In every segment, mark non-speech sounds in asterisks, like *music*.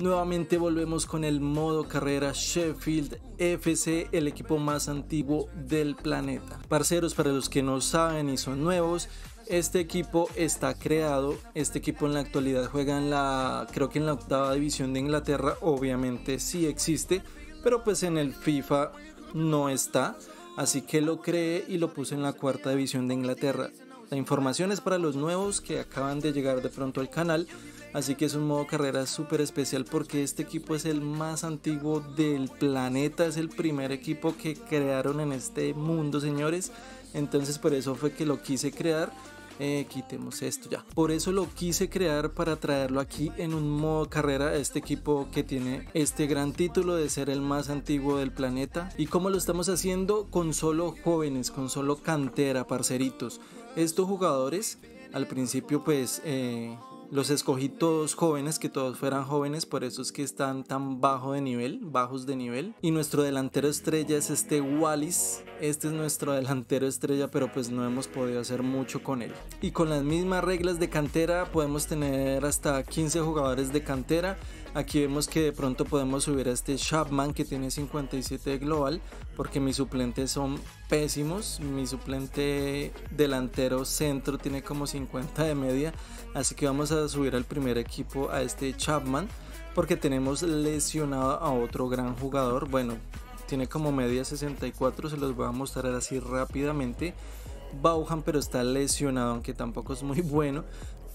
Nuevamente volvemos con el modo carrera Sheffield FC, el equipo más antiguo del planeta. Parceros, para los que no saben y son nuevos, este equipo está creado, este equipo en la actualidad juega en la, creo que en la octava división de Inglaterra, obviamente sí existe, pero pues en el FIFA no está, así que lo creé y lo puse en la cuarta división de Inglaterra. La información es para los nuevos que acaban de llegar de pronto al canal, así que es un modo carrera súper especial porque este equipo es el más antiguo del planeta, es el primer equipo que crearon en este mundo, señores. Entonces por eso fue que lo quise crear. Eh, quitemos esto ya. Por eso lo quise crear para traerlo aquí en un modo carrera este equipo que tiene este gran título de ser el más antiguo del planeta. ¿Y cómo lo estamos haciendo? Con solo jóvenes, con solo cantera, parceritos. Estos jugadores, al principio pues eh, los escogí todos jóvenes, que todos fueran jóvenes, por eso es que están tan bajo de nivel, bajos de nivel. Y nuestro delantero estrella es este Wallis. Este es nuestro delantero estrella, pero pues no hemos podido hacer mucho con él. Y con las mismas reglas de cantera podemos tener hasta 15 jugadores de cantera Aquí vemos que de pronto podemos subir a este Chapman que tiene 57 de global porque mis suplentes son pésimos. Mi suplente delantero centro tiene como 50 de media. Así que vamos a subir al primer equipo a este Chapman porque tenemos lesionado a otro gran jugador. Bueno, tiene como media 64, se los voy a mostrar así rápidamente. Bauhan pero está lesionado, aunque tampoco es muy *laughs* bueno.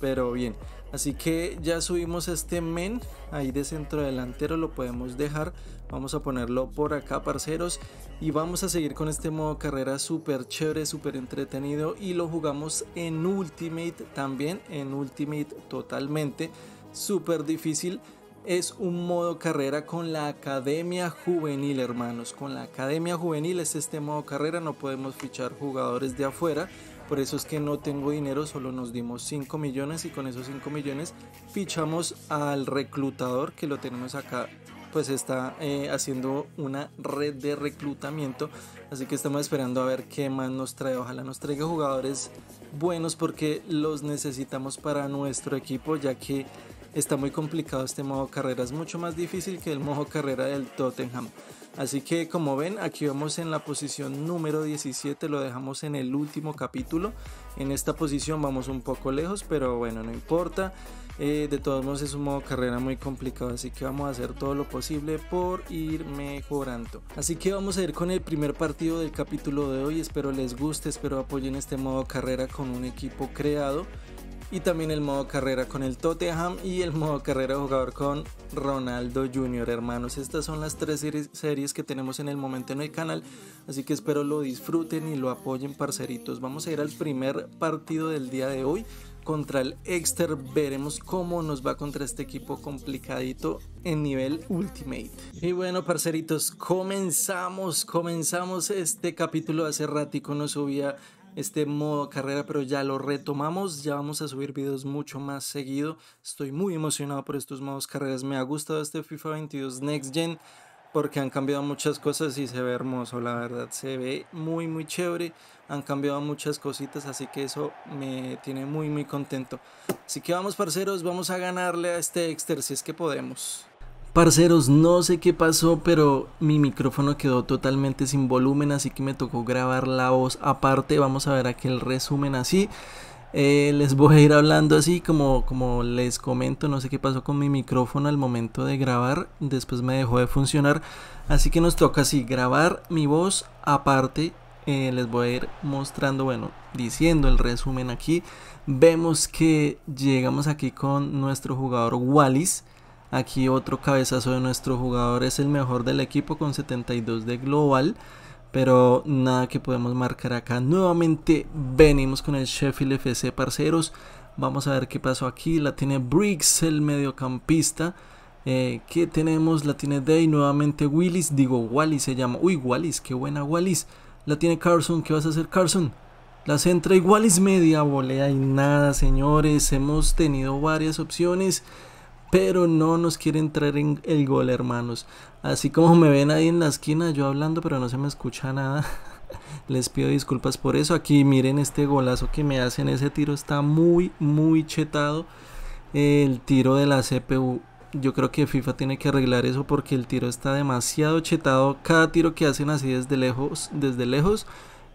Pero bien, Así que ya subimos este men ahí de centro delantero, lo podemos dejar. Vamos a ponerlo por acá, parceros. Y vamos a seguir con este modo carrera súper chévere, súper entretenido. Y lo jugamos en Ultimate también, en Ultimate totalmente. Súper difícil. Es un modo carrera con la Academia Juvenil, hermanos. Con la Academia Juvenil es este modo carrera. No podemos fichar jugadores de afuera por eso es que no tengo dinero, solo nos dimos 5 millones y con esos 5 millones fichamos al reclutador que lo tenemos acá pues está eh, haciendo una red de reclutamiento. Así que estamos esperando a ver qué más nos trae. Ojalá nos traiga jugadores buenos porque los necesitamos para nuestro equipo ya que está muy complicado este modo carrera. Es mucho más difícil que el modo carrera del Tottenham. Así que como ven, aquí vamos en la posición número 17, lo dejamos en el último capítulo. En esta posición vamos un poco lejos, pero bueno, no importa. Eh, de todos modos es un modo carrera muy complicado, así que vamos a hacer todo lo posible por ir mejorando. Así que vamos a ir con el primer partido del capítulo de hoy, espero les guste, espero apoyen este modo carrera con un equipo creado y también el modo carrera con el Tottenham y el modo carrera jugador con Ronaldo Jr. Hermanos, estas son las tres series que tenemos en el momento en el canal, así que espero lo disfruten y lo apoyen parceritos. Vamos a ir al primer partido del día de hoy contra el Exter. Veremos cómo nos va contra este equipo complicadito en nivel Ultimate. Y bueno, parceritos, comenzamos, comenzamos este capítulo. Hace ratico nos subía este modo carrera, pero ya lo retomamos, ya vamos a subir videos mucho más seguido. Estoy muy emocionado por estos modos carreras, me ha gustado este FIFA 22 Next Gen porque han cambiado muchas cosas y se ve hermoso, la verdad, se ve muy muy chévere, han cambiado muchas cositas, así que eso me tiene muy muy contento. Así que vamos parceros, vamos a ganarle a este Exter si es que podemos. Parceros, no sé qué pasó, pero mi micrófono quedó totalmente sin volumen, así que me tocó grabar la voz aparte. Vamos a ver aquí el resumen así. Eh, les voy a ir hablando así como, como les comento, no sé qué pasó con mi micrófono al momento de grabar, después me dejó de funcionar, así que nos toca así, grabar mi voz aparte, eh, les voy a ir mostrando, bueno, diciendo el resumen aquí, vemos que llegamos aquí con nuestro jugador Wallis, Aquí otro cabezazo de nuestro jugador es el mejor del equipo con 72 de global. Pero nada que podemos marcar acá. Nuevamente venimos con el Sheffield FC, parceros. Vamos a ver qué pasó aquí. La tiene Briggs, el mediocampista. Eh, ¿Qué tenemos? La tiene Day. Nuevamente Willis. Digo, Wallis se llama. Uy, Wallis. Qué buena Wallis. La tiene Carson. ¿Qué vas a hacer, Carson? La centra y Wallis media volea y nada, señores. Hemos tenido varias opciones pero no nos quiere entrar en el gol, hermanos. Así como me ven ahí en la esquina, yo hablando, pero no se me escucha nada. *laughs* Les pido disculpas por eso. Aquí miren este golazo que me hacen. Ese tiro está muy, muy chetado. El tiro de la CPU. Yo creo que FIFA tiene que arreglar eso porque el tiro está demasiado chetado. Cada tiro que hacen así desde lejos, desde lejos,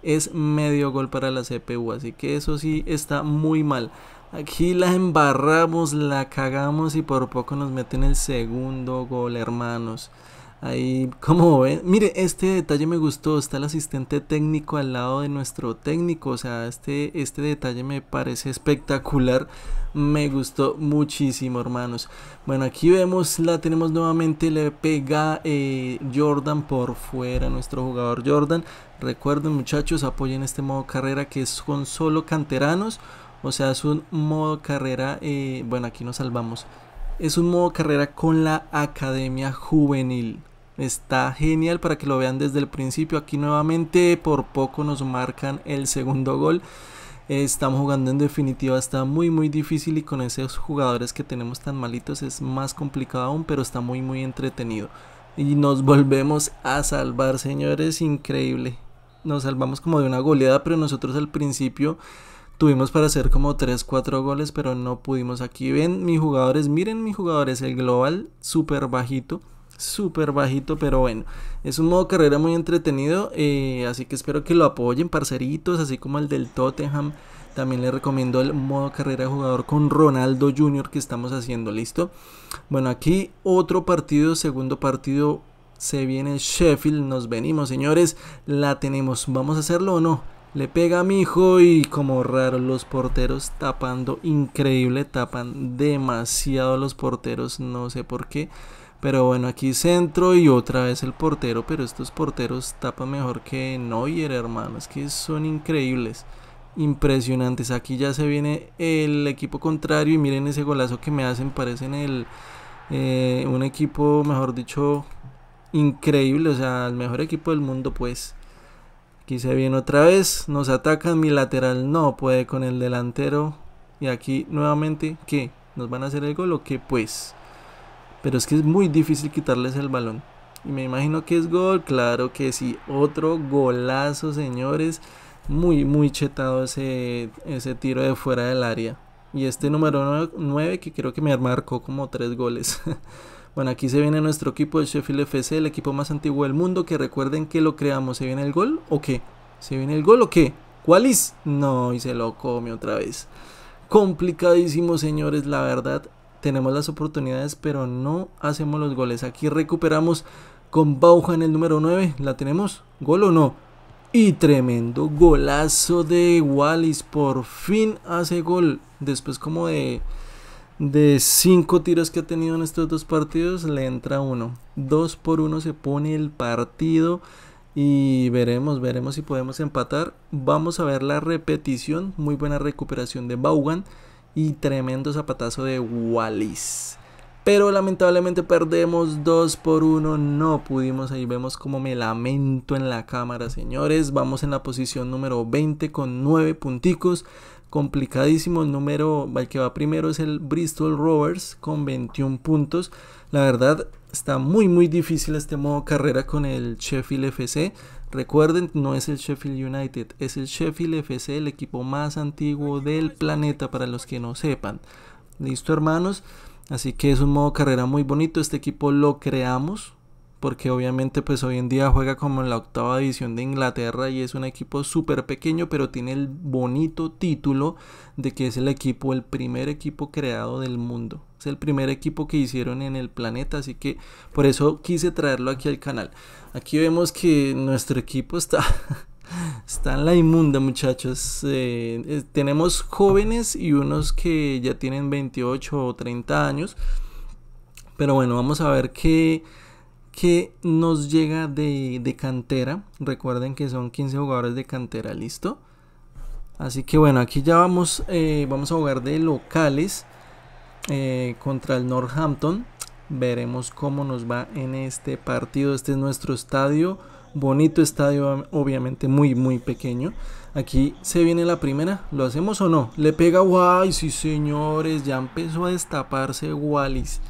es medio gol para la CPU. Así que eso sí está muy mal. Aquí la embarramos, la cagamos y por poco nos meten el segundo gol, hermanos. Ahí, como ven, mire, este detalle me gustó, está el asistente técnico al lado de nuestro técnico, o sea, este, este detalle me parece espectacular, me gustó muchísimo, hermanos. Bueno, aquí vemos, la tenemos nuevamente, le pega eh, Jordan por fuera, nuestro jugador Jordan. Recuerden muchachos, apoyen este modo carrera que es con solo canteranos o sea, es un modo carrera, eh, bueno, aquí nos salvamos. Es un modo carrera con la Academia Juvenil. Está genial para que lo vean desde el principio. Aquí nuevamente por poco nos marcan el segundo gol. Eh, estamos jugando en definitiva, está muy muy difícil y con esos jugadores que tenemos tan malitos es más complicado aún, pero está muy muy entretenido. Y nos volvemos a salvar, señores, increíble. Nos salvamos como de una goleada, pero nosotros al principio Tuvimos para hacer como 3, 4 goles, pero no pudimos. Aquí ven mis jugadores, miren mis jugadores, el global súper bajito, súper bajito, pero bueno, es un modo carrera muy entretenido, eh, así que espero que lo apoyen, parceritos, así como el del Tottenham. También les recomiendo el modo carrera de jugador con Ronaldo Jr. que estamos haciendo, ¿listo? Bueno, aquí otro partido, segundo partido, se viene Sheffield, nos venimos, señores, la tenemos, ¿vamos a hacerlo o no? Le pega a mi hijo y como raro los porteros tapando, increíble, tapan demasiado los porteros, no sé por qué. Pero bueno, aquí centro y otra vez el portero, pero estos porteros tapan mejor que Neuer, hermano, es que son increíbles, impresionantes. Aquí ya se viene el equipo contrario y miren ese golazo que me hacen, parecen el, eh, un equipo, mejor dicho, increíble, o sea, el mejor equipo del mundo pues. Aquí se viene otra vez. Nos atacan. Mi lateral no puede con el delantero. Y aquí nuevamente, ¿qué? ¿Nos van a hacer el gol o qué? Pues. Pero es que es muy difícil quitarles el balón. Y me imagino que es gol. Claro que sí. Otro golazo, señores. Muy, muy chetado ese, ese tiro de fuera del área. Y este número 9 que creo que me marcó como tres goles. *laughs* Bueno, aquí se viene nuestro equipo de Sheffield FC, el equipo más antiguo del mundo, que recuerden que lo creamos. ¿Se viene el gol o qué? ¿Se viene el gol o qué? ¿Wallis? No, y se lo come otra vez. Complicadísimo, señores, la verdad. Tenemos las oportunidades, pero no hacemos los goles. Aquí recuperamos con Bauja en el número 9. ¿La tenemos? ¿Gol o no? Y tremendo golazo de Wallis. Por fin hace gol. Después como de de cinco tiros que ha tenido en estos dos partidos, le entra uno. Dos por uno se pone el partido. Y veremos, veremos si podemos empatar. Vamos a ver la repetición. Muy buena recuperación de Baugan. Y tremendo zapatazo de Wallis. Pero lamentablemente perdemos 2 por 1. No pudimos. Ahí vemos como me lamento en la cámara, señores. Vamos en la posición número 20 con 9 punticos complicadísimo. El número, el que va primero es el Bristol Rovers con 21 puntos. La verdad, está muy, muy difícil este modo carrera con el Sheffield FC. Recuerden, no es el Sheffield United, es el Sheffield FC, el equipo más antiguo del planeta para los que no sepan. Listo, hermanos. Así que es un modo carrera muy bonito. Este equipo lo creamos porque obviamente pues hoy en día juega como en la octava división de Inglaterra y es un equipo súper pequeño, pero tiene el bonito título de que es el equipo, el primer equipo creado del mundo. Es el primer equipo que hicieron en el planeta, así que por eso quise traerlo aquí al canal. Aquí vemos que nuestro equipo está... *laughs* Está en la inmunda, muchachos. Eh, tenemos jóvenes y unos que ya tienen 28 o 30 años. Pero bueno, vamos a ver qué, que nos llega de, cantera. Recuerden que son 15 jugadores de cantera, listo. Así que bueno, aquí ya vamos, eh, vamos a jugar de locales eh, contra el Northampton. Veremos cómo nos va en este partido. Este es nuestro estadio. Bonito estadio, obviamente muy, muy pequeño. Aquí se viene la primera. ¿Lo hacemos o no? Le pega guay sí señores. Ya empezó a destaparse Wallis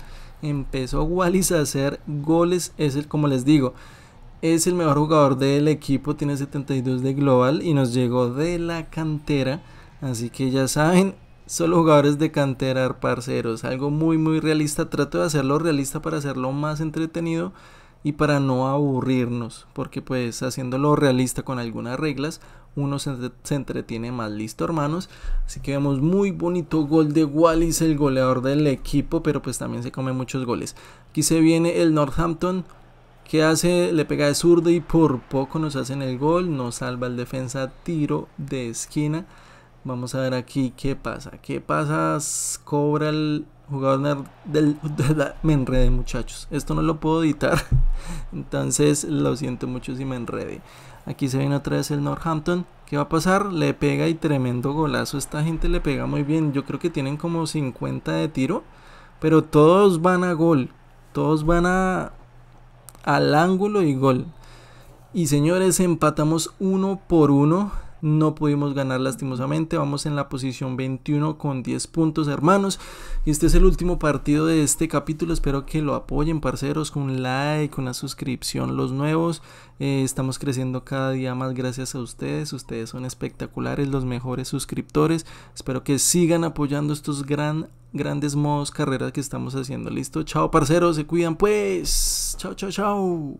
empezó Wallis a hacer goles, es el, como les digo, es el mejor jugador del equipo, tiene 72 de global y nos llegó de la cantera, así que ya saben, solo jugadores de cantera, parceros, algo muy muy realista, trato de hacerlo realista para hacerlo más entretenido y para no aburrirnos, porque pues haciéndolo realista con algunas reglas, uno se, entretiene más. Listo, hermanos. Así que vemos muy bonito gol de Wallis, el goleador del equipo, pero pues también se come muchos goles. Aquí se viene el Northampton. que hace? Le pega de zurdo y por poco nos hacen el gol. Nos salva el defensa tiro de esquina. Vamos a ver aquí qué pasa. ¿Qué pasa? Cobra el jugador del... me enrede muchachos. Esto no lo puedo editar. *laughs* Entonces lo siento mucho si me enredé. Aquí se viene otra vez el Northampton. ¿Qué va a pasar? Le pega y tremendo golazo. Esta gente le pega muy bien. Yo creo que tienen como 50 de tiro. Pero todos van a gol. Todos van a, al ángulo y gol. Y señores, empatamos uno por uno no pudimos ganar lastimosamente. Vamos en la posición 21 con 10 puntos, hermanos. Y este es el último partido de este capítulo. Espero que lo apoyen, parceros, con un like, una suscripción, los nuevos. Eh, estamos creciendo cada día más gracias a ustedes. Ustedes son espectaculares, los mejores suscriptores. Espero que sigan apoyando estos gran, grandes modos carreras que estamos haciendo. Listo, chao, parceros. Se cuidan, pues. Chao, chao, chao.